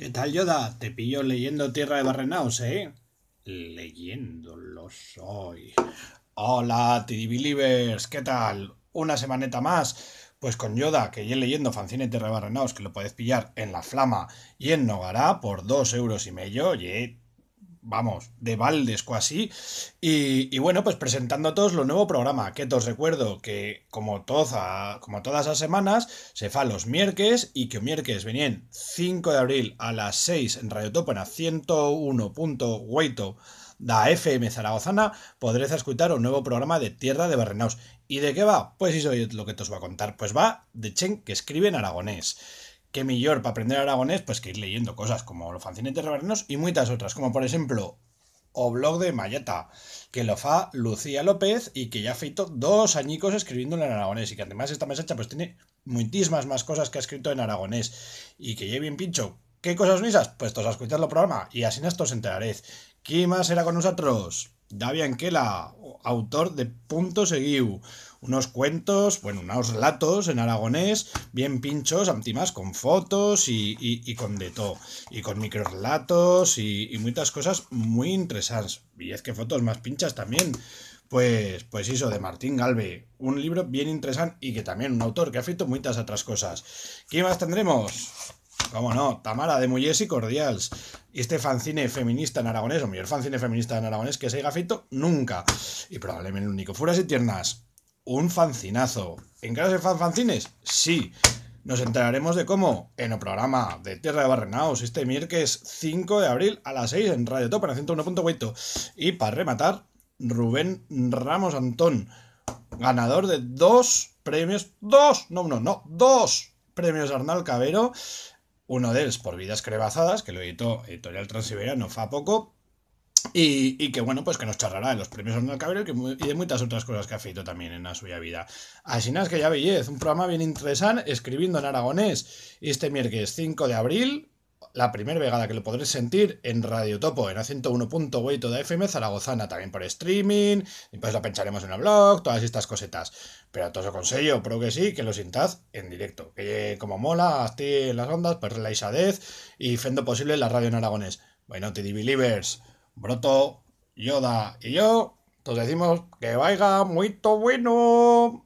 ¿Qué tal, Yoda? Te pillo leyendo Tierra de Barrenaos, ¿eh? Leyéndolo soy. Hola, TD Believers, ¿qué tal? Una semaneta más. Pues con Yoda, que ya leyendo Fancine Tierra de Barrenaos, que lo podéis pillar en La Flama y en Nogará por dos euros y medio vamos, de baldes o Y, bueno, pues presentando a todos lo nuevo programa, que os recuerdo que como, como todas las semanas, se fa los miércoles y que miércoles venían 5 de abril a las 6 en Radio Topona 101.8 da FM Zaragozana podréis escuchar un nuevo programa de Tierra de Barrenaos. ¿Y de qué va? Pues eso es lo que te os va a contar. Pues va de Chen que escribe en aragonés que mejor para aprender aragonés, pues que ir leyendo cosas como los de Revernos y muchas otras, como por ejemplo o blog de Mayeta, que lo fa Lucía López y que ya ha feito dos añicos escribiendo en aragonés y que además esta mesacha pues tiene muchísimas más cosas que ha escrito en aragonés y que lleve bien pincho. ¿Qué cosas misas? Pues todos a escuchar el programa y así nos os enteraréis. ¿Quién más era con nosotros? Davi Anquela, autor de Punto Seguiu, unos cuentos, bueno, unos relatos en aragonés, bien pinchos, antimas, con fotos y, con de todo, y con micro y, y muchas cosas muy interesantes. Y es que fotos más pinchas también. Pues, pues eso, de Martín Galve. Un libro bien interesante y que también un autor que ha feito muchas otras cosas. ¿Qué más tendremos? Cómo no, Tamara de Muyes y Cordials. Este fanzine feminista en aragonés, o mejor fanzine feminista en aragonés que se haya feito nunca. Y probablemente el único. Furas y tiernas un fancinazo. ¿En caso de fanfancines? Sí. Nos enteraremos de cómo en el programa de Tierra de Barrenaos este miércoles 5 de abril a las 6 en Radio Top en 101.8. Y para rematar, Rubén Ramos Antón, ganador de dos premios, dos, no, no, no, dos premios Arnal Cabero, uno de ellos por Vidas Crebazadas, que lo editó Editorial Transiberiano fa poco, y, que bueno, pues que nos charlará de los premios de Cabrera y, de muchas otras cosas que ha feito también en la suya vida. Así es que ya veis, un programa bien interesante, escribiendo en aragonés este miércoles 5 de abril, la primera vegada que lo podréis sentir en Radio Topo, en a 101.8 de FM Zaragozana, también por streaming, y pues lo pensaremos en el blog, todas estas cosetas. Pero a todo os consejo, creo que sí, que lo sintad en directo, que como mola, así en las ondas, pues la isadez y fendo posible la radio en aragonés. Bueno, te believers. Broto, Yoda y yo, nos decimos que vaya muy bueno.